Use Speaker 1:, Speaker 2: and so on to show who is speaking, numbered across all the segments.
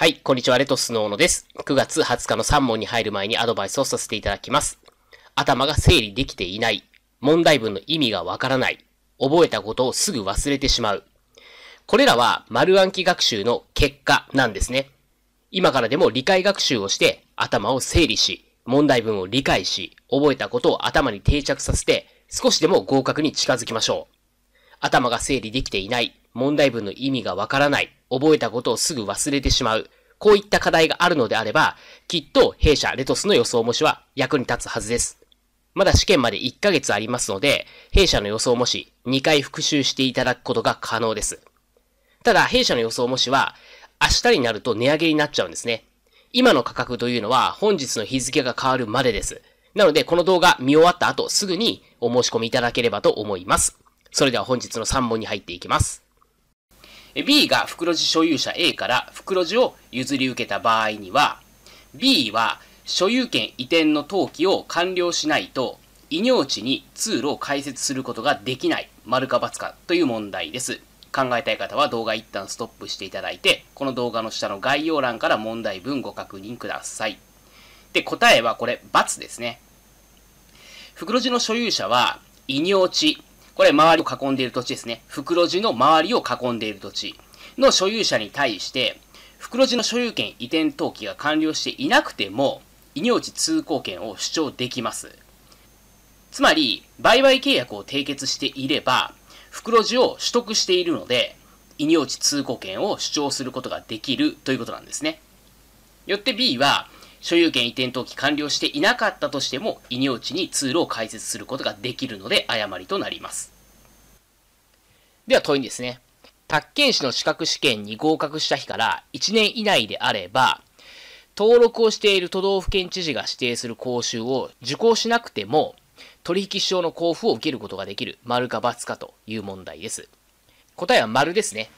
Speaker 1: はい、こんにちは、レトスの小野です。9月20日の3問に入る前にアドバイスをさせていただきます。頭が整理できていない。問題文の意味がわからない。覚えたことをすぐ忘れてしまう。これらは丸暗記学習の結果なんですね。今からでも理解学習をして頭を整理し、問題文を理解し、覚えたことを頭に定着させて、少しでも合格に近づきましょう。頭が整理できていない。問題文の意味がわからない、覚えたことをすぐ忘れてしまう、こういった課題があるのであれば、きっと弊社レトスの予想模試は役に立つはずです。まだ試験まで1ヶ月ありますので、弊社の予想模試2回復習していただくことが可能です。ただ、弊社の予想模試は、明日になると値上げになっちゃうんですね。今の価格というのは本日の日付が変わるまでです。なので、この動画見終わった後すぐにお申し込みいただければと思います。それでは本日の3問に入っていきます。B が袋地所有者 A から袋地を譲り受けた場合には、B は所有権移転の登記を完了しないと、異尿地に通路を開設することができない、丸か×かという問題です。考えたい方は動画一旦ストップしていただいて、この動画の下の概要欄から問題文ご確認ください。で、答えはこれ、×ですね。袋地の所有者は、異尿地これ周りを囲んでいる土地ですね。袋地の周りを囲んでいる土地の所有者に対して、袋地の所有権移転登記が完了していなくても、異療地通行権を主張できます。つまり、売買契約を締結していれば、袋地を取得しているので、異療地通行権を主張することができるということなんですね。よって B は、所有権移転登記完了していなかったとしても、異名地に通路を開設することができるので、誤りとなります。では問いですね。宅建士の資格試験に合格した日から1年以内であれば、登録をしている都道府県知事が指定する講習を受講しなくても、取引証の交付を受けることができる、丸か×かという問題です。答えは丸ですね。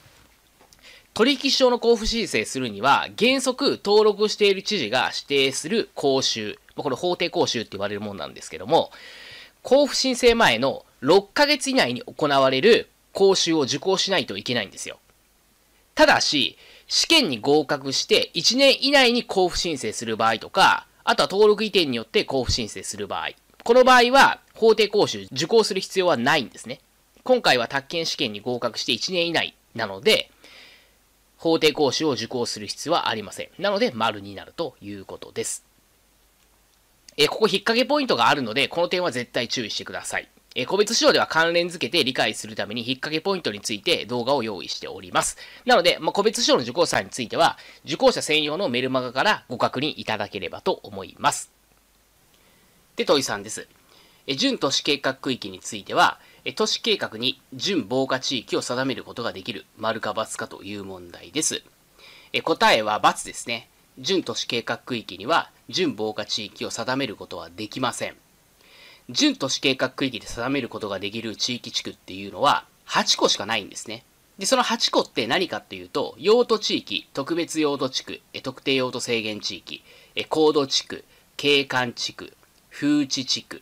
Speaker 1: 取引証の交付申請するには、原則登録している知事が指定する講習、これ法定講習って言われるものなんですけども、交付申請前の6ヶ月以内に行われる講習を受講しないといけないんですよ。ただし、試験に合格して1年以内に交付申請する場合とか、あとは登録移転によって交付申請する場合。この場合は法定講習受講する必要はないんですね。今回は宅建試験に合格して1年以内なので、法定講習を受講する必要はありません。なので、丸になるということです。えここ引っ掛けポイントがあるので、この点は絶対注意してください。え個別指導では関連付けて理解するために引っ掛けポイントについて動画を用意しております。なので、まあ、個別指導の受講者については、受講者専用のメルマガからご確認いただければと思います。で、問いさんです。準都市計画区域については、都市計画に準防火地域を定めることができる、丸か×かという問題です。答えは×ですね。準都市計画区域には準防火地域を定めることはできません。準都市計画区域で定めることができる地域地区っていうのは8個しかないんですね。で、その8個って何かっていうと、用途地域、特別用途地区、特定用途制限地域、高度地区、景観地区、風地地区、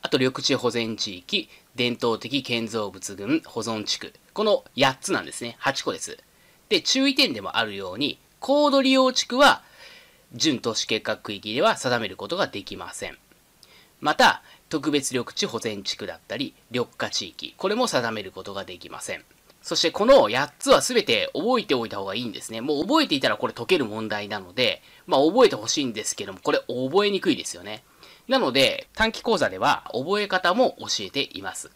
Speaker 1: あと緑地保全地域、伝統的建造物群保存地区。この8つなんですね。8個です。で、注意点でもあるように、高度利用地区は、準都市計画区域では定めることができません。また、特別緑地保全地区だったり、緑化地域、これも定めることができません。そしてこの8つは全て覚えておいた方がいいんですね。もう覚えていたらこれ解ける問題なので、まあ覚えてほしいんですけども、これ覚えにくいですよね。なので、短期講座では覚え方も教えています。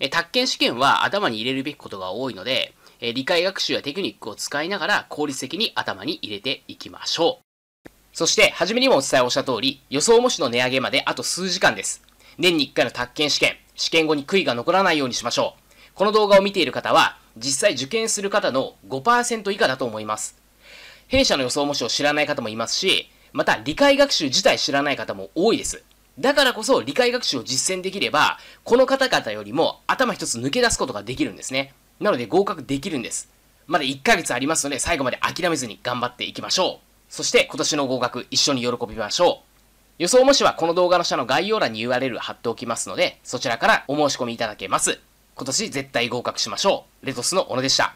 Speaker 1: え宅建試験は頭に入れるべきことが多いので、え理解学習やテクニックを使いながら効率的に頭に入れていきましょう。そして、初めにもお伝えをした通り、予想模試の値上げまであと数時間です。年に1回の宅建試験、試験後に悔いが残らないようにしましょう。この動画を見ている方は、実際受験する方の5%以下だと思います。弊社の予想模試を知らない方もいますし、また理解学習自体知らない方も多いです。だからこそ理解学習を実践できれば、この方々よりも頭一つ抜け出すことができるんですね。なので合格できるんです。まだ1ヶ月ありますので最後まで諦めずに頑張っていきましょう。そして今年の合格一緒に喜びましょう。予想もしはこの動画の下の概要欄に URL 貼っておきますので、そちらからお申し込みいただけます。今年絶対合格しましょう。レトスの小野でした。